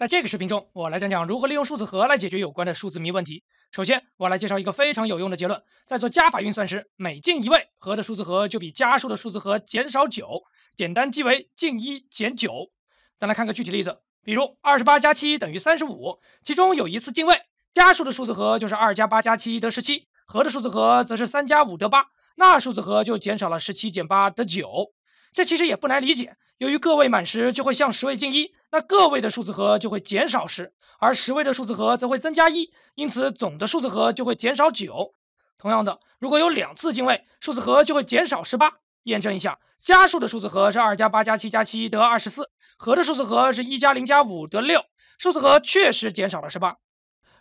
在这个视频中，我来讲讲如何利用数字和来解决有关的数字谜问题。首先，我来介绍一个非常有用的结论：在做加法运算时，每进一位，和的数字和就比加数的数字和减少九，简单记为进一减九。再来看个具体例子，比如二十八加七等于三十五，其中有一次进位，加数的数字和就是二加八加七得十七，和的数字和则是三加五得八，那数字和就减少了十七减八得九。这其实也不难理解。由于个位满十就会向十位进一，那个位的数字和就会减少十，而十位的数字和则会增加一，因此总的数字和就会减少九。同样的，如果有两次进位，数字和就会减少十八。验证一下，加数的数字和是二加八加七加七得二十四，和的数字和是一加零加五得六，数字和确实减少了十八。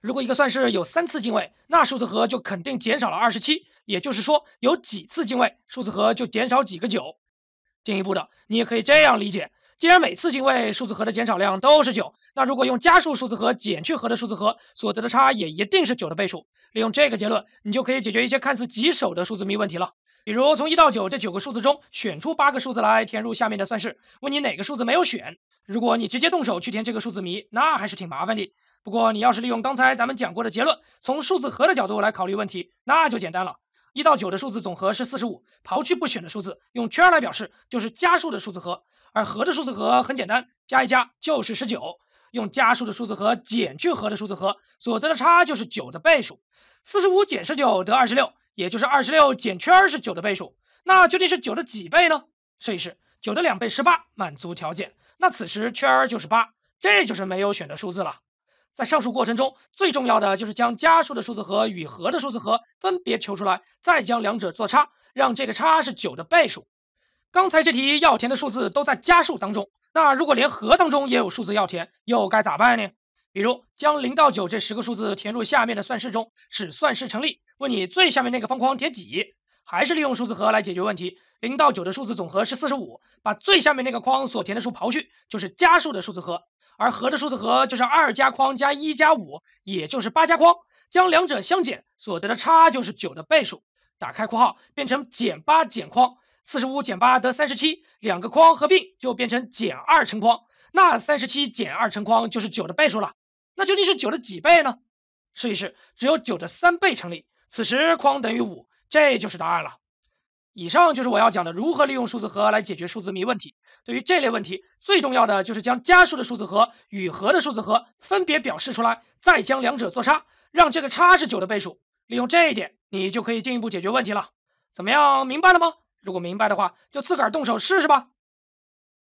如果一个算式有三次进位，那数字和就肯定减少了二十七。也就是说，有几次进位，数字和就减少几个九。进一步的，你也可以这样理解：既然每次进位数字和的减少量都是九，那如果用加数数字和减去和的数字和，所得的差也一定是九的倍数。利用这个结论，你就可以解决一些看似棘手的数字谜问题了。比如从一到九这九个数字中选出八个数字来填入下面的算式，问你哪个数字没有选。如果你直接动手去填这个数字谜，那还是挺麻烦的。不过你要是利用刚才咱们讲过的结论，从数字和的角度来考虑问题，那就简单了。一到九的数字总和是四十五，刨去不选的数字，用圈儿来表示，就是加数的数字和，而和的数字和很简单，加一加就是十九，用加数的数字和减去和的数字和，所得的差就是九的倍数，四十五减十九得二十六，也就是二十六减圈儿是九的倍数，那究竟是九的几倍呢？试一试，九的两倍十八满足条件，那此时圈儿就是八，这就是没有选的数字了。在上述过程中，最重要的就是将加数的数字和与和的数字和分别求出来，再将两者做差，让这个差是九的倍数。刚才这题要填的数字都在加数当中，那如果连和当中也有数字要填，又该咋办呢？比如将零到九这十个数字填入下面的算式中，使算式成立。问你最下面那个方框填几？还是利用数字和来解决问题。零到九的数字总和是四十五，把最下面那个框所填的数刨去，就是加数的数字和。而和的数字和就是二加框加一加五，也就是八加框。将两者相减，所得的差就是九的倍数。打开括号，变成减八减框，四十五减八得三十七，两个框合并就变成减二乘框。那三十七减二乘框就是九的倍数了。那究竟是九的几倍呢？试一试，只有九的三倍成立。此时框等于五，这就是答案了。以上就是我要讲的如何利用数字和来解决数字谜问题。对于这类问题，最重要的就是将加数的数字和与和的数字和分别表示出来，再将两者做差，让这个差是九的倍数。利用这一点，你就可以进一步解决问题了。怎么样，明白了吗？如果明白的话，就自个儿动手试试吧。